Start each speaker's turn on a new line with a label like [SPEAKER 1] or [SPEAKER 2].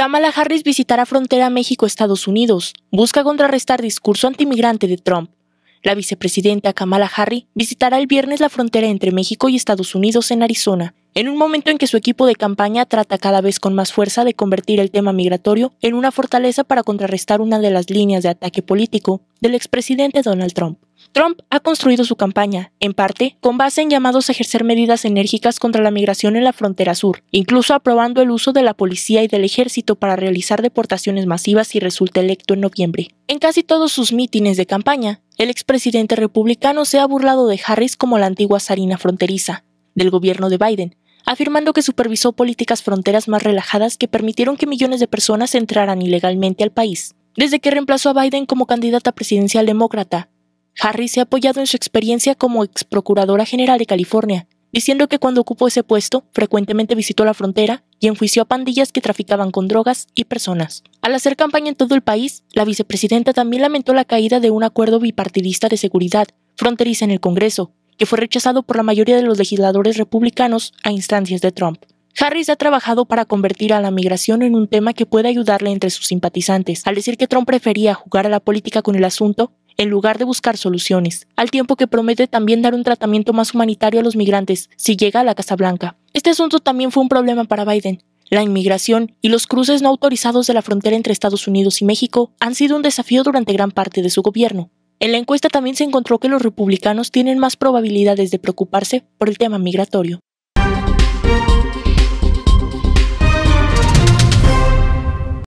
[SPEAKER 1] Kamala Harris visitará frontera México-Estados Unidos. Busca contrarrestar discurso antimigrante de Trump. La vicepresidenta Kamala Harris visitará el viernes la frontera entre México y Estados Unidos en Arizona, en un momento en que su equipo de campaña trata cada vez con más fuerza de convertir el tema migratorio en una fortaleza para contrarrestar una de las líneas de ataque político del expresidente Donald Trump. Trump ha construido su campaña, en parte, con base en llamados a ejercer medidas enérgicas contra la migración en la frontera sur, incluso aprobando el uso de la policía y del ejército para realizar deportaciones masivas si resulta electo en noviembre. En casi todos sus mítines de campaña, el expresidente republicano se ha burlado de Harris como la antigua zarina fronteriza, del gobierno de Biden, afirmando que supervisó políticas fronteras más relajadas que permitieron que millones de personas entraran ilegalmente al país. Desde que reemplazó a Biden como candidata presidencial demócrata, Harris se ha apoyado en su experiencia como ex procuradora general de California, diciendo que cuando ocupó ese puesto frecuentemente visitó la frontera y enjuició a pandillas que traficaban con drogas y personas. Al hacer campaña en todo el país, la vicepresidenta también lamentó la caída de un acuerdo bipartidista de seguridad fronteriza en el Congreso, que fue rechazado por la mayoría de los legisladores republicanos a instancias de Trump. Harris ha trabajado para convertir a la migración en un tema que pueda ayudarle entre sus simpatizantes, al decir que Trump prefería jugar a la política con el asunto en lugar de buscar soluciones, al tiempo que promete también dar un tratamiento más humanitario a los migrantes si llega a la Casa Blanca. Este asunto también fue un problema para Biden, la inmigración y los cruces no autorizados de la frontera entre Estados Unidos y México han sido un desafío durante gran parte de su gobierno. En la encuesta también se encontró que los republicanos tienen más probabilidades de preocuparse por el tema migratorio.